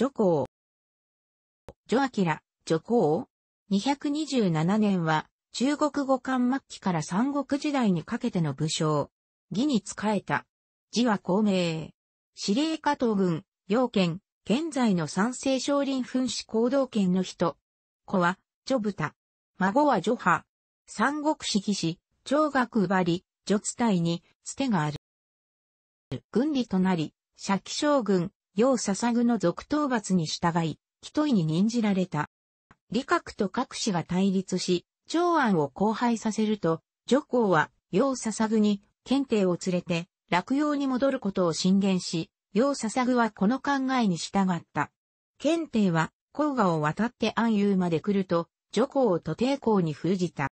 女皇。女明、女皇。227年は、中国語漢末期から三国時代にかけての武将。義に仕えた。字は孔明。司令加藤軍、要県、現在の三世少林噴死行動権の人。子は、女豚。孫は女派。三国志士、長学ばり、女伝いに、つてがある。軍理となり、借将軍、要捧ぐの続討伐に従い、一人に任じられた。李閣と各氏が対立し、長安を荒廃させると、徐皇は要捧ぐに検定を連れて落葉に戻ることを進言し、要捧ぐはこの考えに従った。検定は黄河を渡って安遊まで来ると、女を徒帝皇に封じた。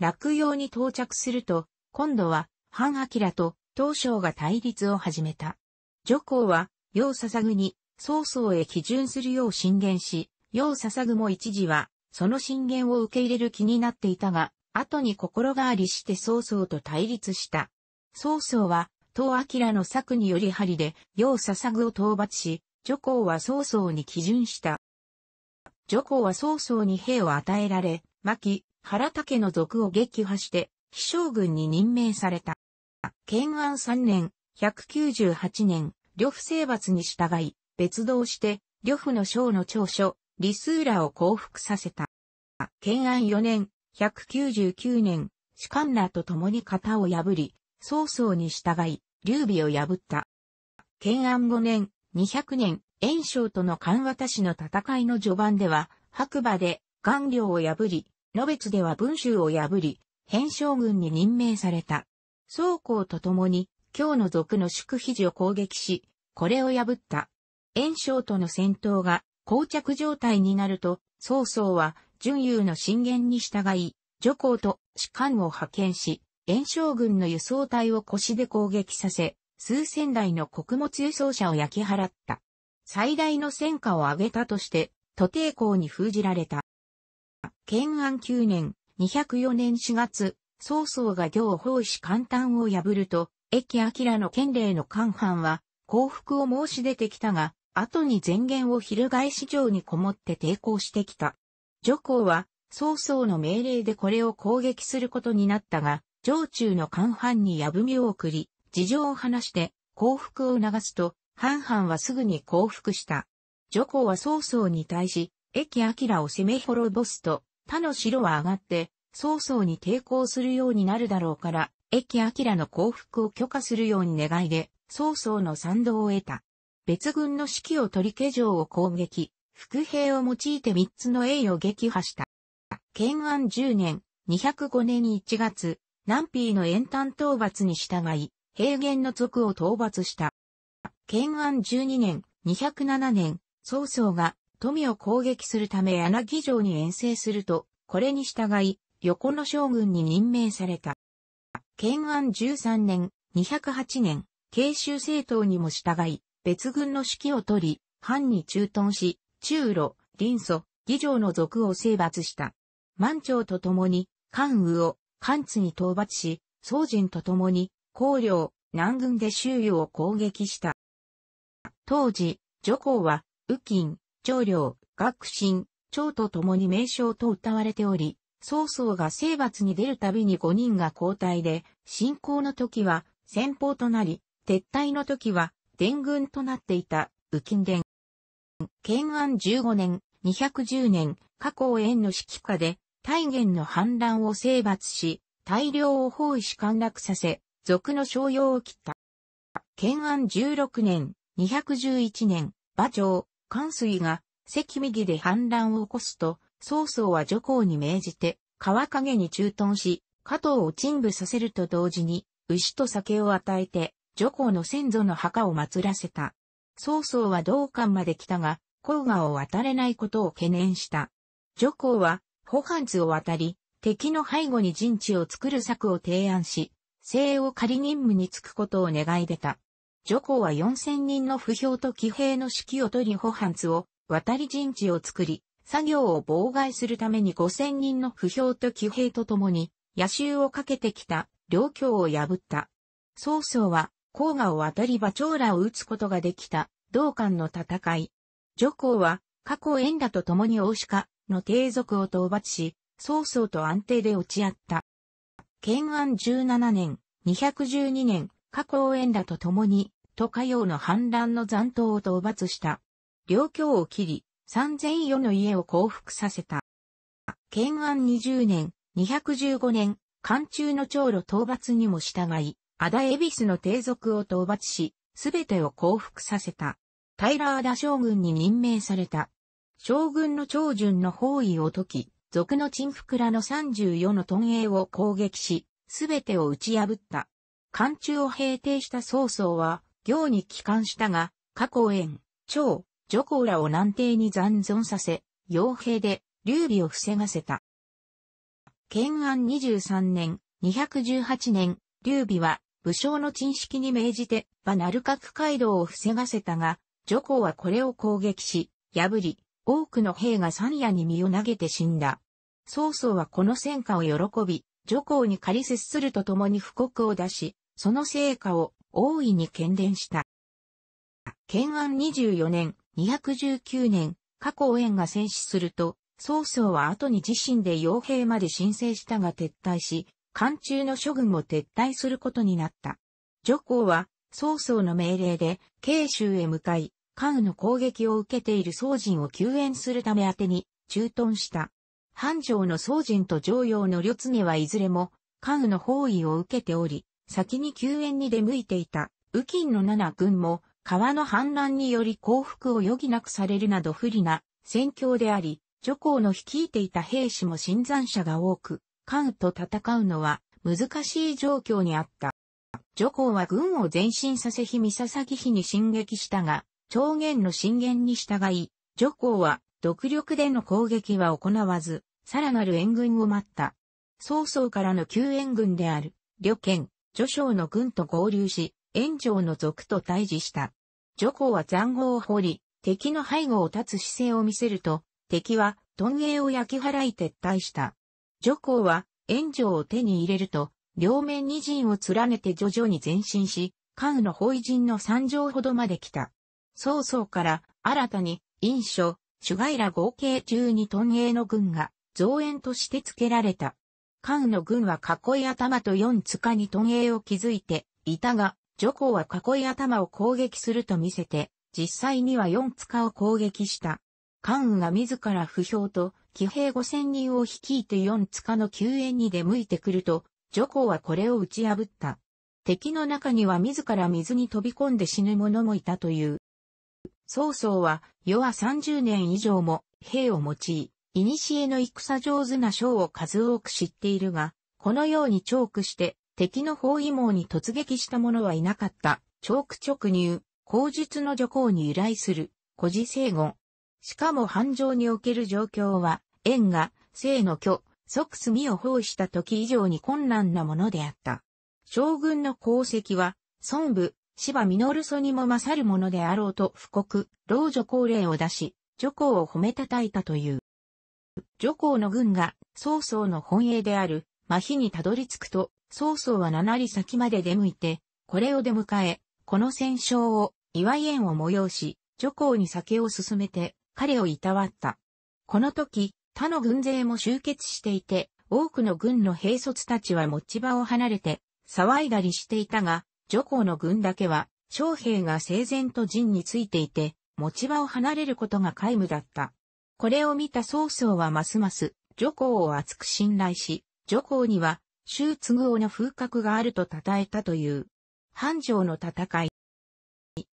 落葉に到着すると、今度は、半明と東昌が対立を始めた。女皇は、楊笹具に、曹操へ基準するよう進言し、楊笹具も一時は、その進言を受け入れる気になっていたが、後に心変わりして曹操と対立した。曹操は、東明の策により針で、楊笹具を討伐し、徐行は曹操に基準した。徐行は曹操に兵を与えられ、牧、原武の族を撃破して、飛将軍に任命された。建安3年、198年、呂布征伐に従い、別動して、呂布の章の長所、リスーラを降伏させた。建安4年、199年、士官らと共に型を破り、曹操に従い、劉備を破った。建安5年、200年、炎章との関渡しの戦いの序盤では、白馬で元領を破り、野別では文州を破り、変将軍に任命された。曹公と共に京の族の祝秘寺を攻撃し、これを破った。炎章との戦闘が膠着状態になると、曹操は、淳勇の進言に従い、徐行と士官を派遣し、炎章軍の輸送隊を腰で攻撃させ、数千台の穀物輸送車を焼き払った。最大の戦果を上げたとして、都抵抗に封じられた。建安9年、204年4月、曹操が行法師簡単を破ると、駅明の県令の官藩は、降伏を申し出てきたが、後に前言を翻し城にこもって抵抗してきた。女皇は、曹操の命令でこれを攻撃することになったが、城中の官藩に矢みを送り、事情を話して降伏を促すと、藩藩はすぐに降伏した。女皇は曹操に対し、駅明を攻め滅ぼすと、他の城は上がって、曹操に抵抗するようになるだろうから、駅明の降伏を許可するように願いで、曹操の賛同を得た。別軍の指揮を取り家城を攻撃、伏兵を用いて3つの栄を撃破した。建安10年、205年1月、南皮の延旦討伐に従い、平原の賊を討伐した。建安12年、207年、曹操が富を攻撃するため柳城に遠征すると、これに従い、横の将軍に任命された。建安13年、208年、慶州政党にも従い、別軍の指揮を取り、藩に駐屯し、中路、林祖、議場の族を征伐した。満朝と共に、関羽を、関津に討伐し、宋人と共に、高領、南軍で周囲を攻撃した。当時、女皇は、右近、長領、学臣、長と共に名称と謳われており、曹操が征伐に出るたびに5人が交代で、進行の時は先方となり、撤退の時は伝軍となっていた、右近伝。建安15年、210年、加工園の指揮下で、大元の反乱を征伐し、大量を包囲し陥落させ、俗の商用を切った。建安16年、211年、馬長、関水が、関右で反乱を起こすと、曹操は徐行に命じて、川陰に駐屯し、加藤を鎮部させると同時に、牛と酒を与えて、徐行の先祖の墓を祀らせた。曹操は道館まで来たが、黄河を渡れないことを懸念した。徐行は、ホハンツを渡り、敵の背後に陣地を作る策を提案し、鋭を仮任務に就くことを願い出た。徐行は4000人の不評と騎兵の指揮を取りホハンツを渡り陣地を作り、作業を妨害するために5000人の不評と騎兵と共に、野襲をかけてきた、領境を破った。曹操は、黄河を渡り馬長らを撃つことができた、同館の戦い。女皇は、過去縁らと共に大鹿の帝族を討伐し、曹操と安定で落ち合った。建安17年、212年、過去縁らと共に、都下用の反乱の残党を討伐した。領境を切り、三千余の家を降伏させた。建安20年、215年、漢中の長路討伐にも従い、アダエビスの帝族を討伐し、すべてを降伏させた。タイラーダ将軍に任命された。将軍の長順の包囲を解き、族の陳福らの34の屯営を攻撃し、すべてを打ち破った。漢中を平定した曹操は、行に帰還したが、過去園、長、コ皇らを南帝に残存させ、傭兵で劉備を防がせた。建安23年、218年、劉備は武将の陳式に命じて、バナルカク街道を防がせたが、女皇はこれを攻撃し、破り、多くの兵が山野に身を投げて死んだ。曹操はこの戦果を喜び、女皇に仮接するとともに布告を出し、その成果を大いに喧伝した。建安24年、219年、過去応援が戦死すると、曹操は後に自身で傭兵まで申請したが撤退し、艦中の諸軍も撤退することになった。徐行は、曹操の命令で、慶州へ向かい、関羽の攻撃を受けている曹仁を救援するため宛てに、駐屯した。繁盛の曹仁と常用の両常はいずれも、関羽の包囲を受けており、先に救援に出向いていた、右近の七軍も、川の氾濫により降伏を余儀なくされるなど不利な戦況であり、女皇の率いていた兵士も新参者が多く、関羽と戦うのは難しい状況にあった。女皇は軍を前進させ日三笹木日に進撃したが、長元の進言に従い、女皇は独力での攻撃は行わず、さらなる援軍を待った。曹操からの救援軍である、旅券、徐将の軍と合流し、炎上の族と対峙した。徐行は残壕を掘り、敵の背後を立つ姿勢を見せると、敵は、トンゲを焼き払い撤退した。徐行は、炎上を手に入れると、両面に陣を連ねて徐々に前進し、関羽の法陣の三条ほどまで来た。曹操から、新たに、印書、主外ら合計中にトンゲの軍が、増援として付けられた。関羽の軍は囲い頭と四塚に屯栄を築いて、いたが、ジョコは囲い頭を攻撃すると見せて、実際には四塚を攻撃した。関羽が自ら不評と、騎兵五千人を率いて四塚の救援に出向いてくると、ジョコはこれを打ち破った。敵の中には自ら水に飛び込んで死ぬ者もいたという。曹操は、世は30年以上も兵を用い、古の戦上手な将を数多く知っているが、このようにチョークして敵の包囲網に突撃した者はいなかった。チョーク直入、口述の徐行に由来する、古事聖言。しかも繁盛における状況は、縁が、生の虚、即隅を包した時以上に困難なものであった。将軍の功績は、孫部、芝実そにも勝るものであろうと布告、老女高令を出し、女皇を褒めたたいたという。女皇の軍が、曹操の本営である、麻痺にたどり着くと、曹操は七里先まで出向いて、これを出迎え、この戦勝を、祝い縁を催し、徐行に酒を進めて、彼をいたわった。この時、他の軍勢も集結していて、多くの軍の兵卒たちは持ち場を離れて、騒いだりしていたが、徐行の軍だけは、将兵が整然と陣についていて、持ち場を離れることが皆無だった。これを見た曹操はますます、徐行を厚く信頼し、徐行には、周都合の風格があると称えたという。繁盛の戦い。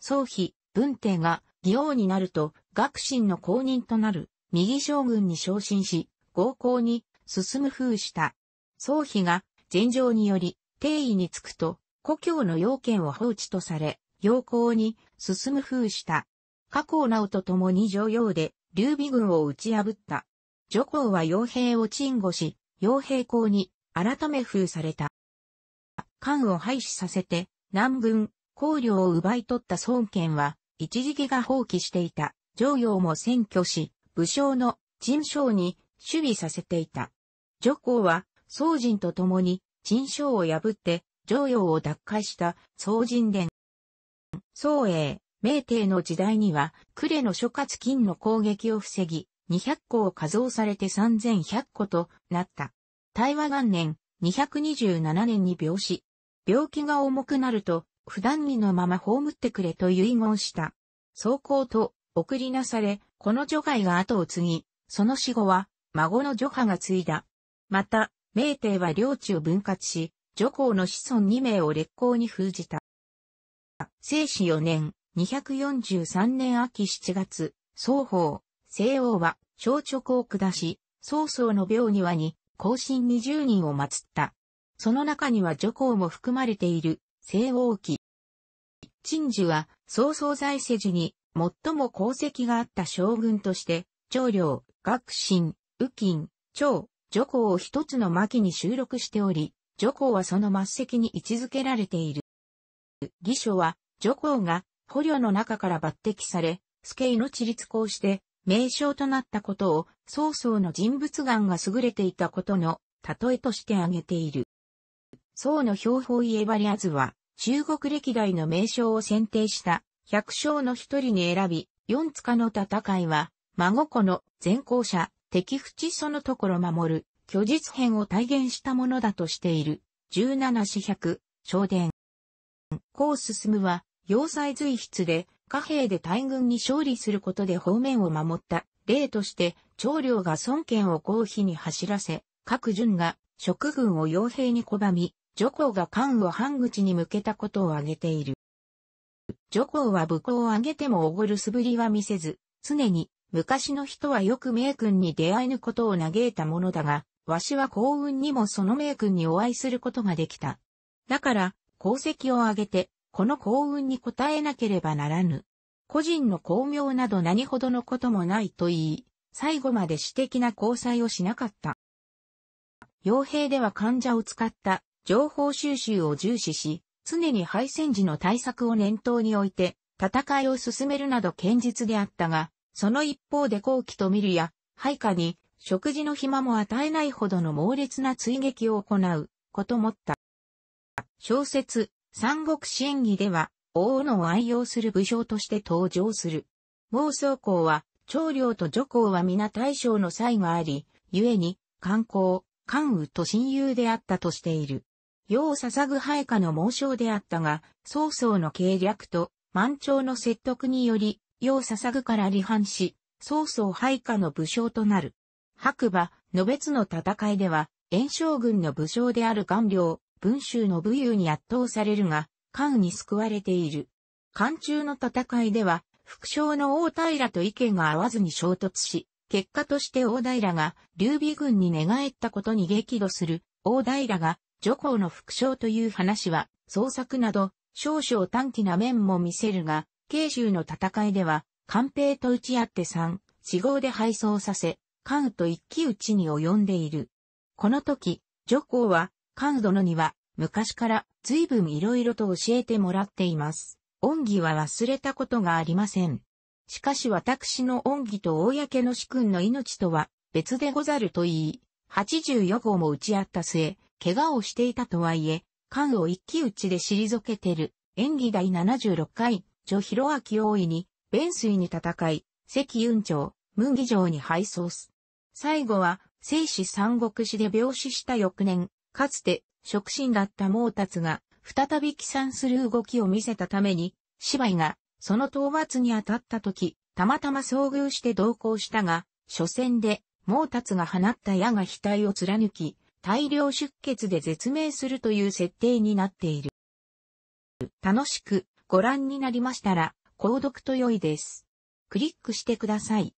宗妃、文帝が、義王になると、学臣の公認となる、右将軍に昇進し、合行に進む風した。宗妃が、禅情により、定位につくと、故郷の要件を放置とされ、要行に進む風した。加工直と共に女用で、劉備軍を打ち破った。女皇は傭兵を鎮護し、傭兵校に改め封された。漢を廃止させて、南軍、公領を奪い取った孫権は、一時期が放棄していた、上陽も占拠し、武将の陳将に守備させていた。女皇は、宋人と共に、陳将を破って、上陽を奪回した宋人伝。宋英、明帝の時代には、呉の諸葛金の攻撃を防ぎ、200個を加増されて3100個となった。対話元年、227年に病死。病気が重くなると、普段着のまま葬ってくれと遺言した。走行と送りなされ、この除外が後を継ぎ、その死後は孫の除派が継いだ。また、明帝は領地を分割し、女皇の子孫2名を烈行に封じた。生死4年、243年秋7月、双方、西王は、小直を下し、曹操の病にはに、後進20人を祀った。その中には女皇も含まれている、西王記。陳寿は、曹操在世時に、最も功績があった将軍として、長領、学信、右近、長、女皇を一つの巻に収録しており、女皇はその末席に位置づけられている。義書は、女皇が捕虜の中から抜擢され、助命の地立行して、名称となったことを曹操の人物眼が優れていたことの例えとして挙げている。宋の標法イエバリアズは、中国歴代の名称を選定した百姓の一人に選び、四塚の戦いは、孫子の前行者、敵淵そのところ守る、虚実編を体現したものだとしている。十七四百、昇殿。こう進は、要塞随筆で、貨幣で大軍に勝利することで方面を守った例として、長領が孫権を公費に走らせ、各順が職軍を傭兵に拒み、女皇が官を半口に向けたことを挙げている。女皇は武功を挙げてもおごる素振りは見せず、常に昔の人はよく名君に出会えぬことを嘆いたものだが、わしは幸運にもその名君にお会いすることができた。だから、功績を挙げて、この幸運に応えなければならぬ。個人の巧妙など何ほどのこともないと言い、最後まで私的な交際をしなかった。傭兵では患者を使った情報収集を重視し、常に敗戦時の対策を念頭に置いて、戦いを進めるなど堅実であったが、その一方で後期と見るや、配下に食事の暇も与えないほどの猛烈な追撃を行うこともった。小説、三国志演義では、大のを愛用する武将として登場する。妄想公は、長領と女公は皆大将の才があり、故に、観光、関羽と親友であったとしている。世を捧ぐ配下の猛将であったが、曹操の計略と満潮の説得により、世を捧ぐから離反し、曹操配下の武将となる。白馬、野別の戦いでは、炎将軍の武将である顔料、文州の武勇に圧倒されるが、関に救われている。関中の戦いでは、副将の大平と意見が合わずに衝突し、結果として大平が劉備軍に寝返ったことに激怒する、大平が徐皇の副将という話は、創作など、少々短気な面も見せるが、慶州の戦いでは、官兵と打ち合って三、四号で敗走させ、関羽と一騎打ちに及んでいる。この時、徐皇は、関羽殿には、昔から随分色々と教えてもらっています。恩義は忘れたことがありません。しかし私の恩義と公の主君の命とは別でござると言い、84号も打ち合った末、怪我をしていたとはいえ、缶を一騎打ちで退けてる、演技第76回、女広明大いに、弁水に戦い、関雲長、麦城に敗走す。最後は、生死三国史で病死した翌年、かつて触診だった毛達が、再び起算する動きを見せたために、芝居が、その討伐に当たった時、たまたま遭遇して同行したが、初戦で、毛達が放った矢が額を貫き、大量出血で絶命するという設定になっている。楽しくご覧になりましたら、購読と良いです。クリックしてください。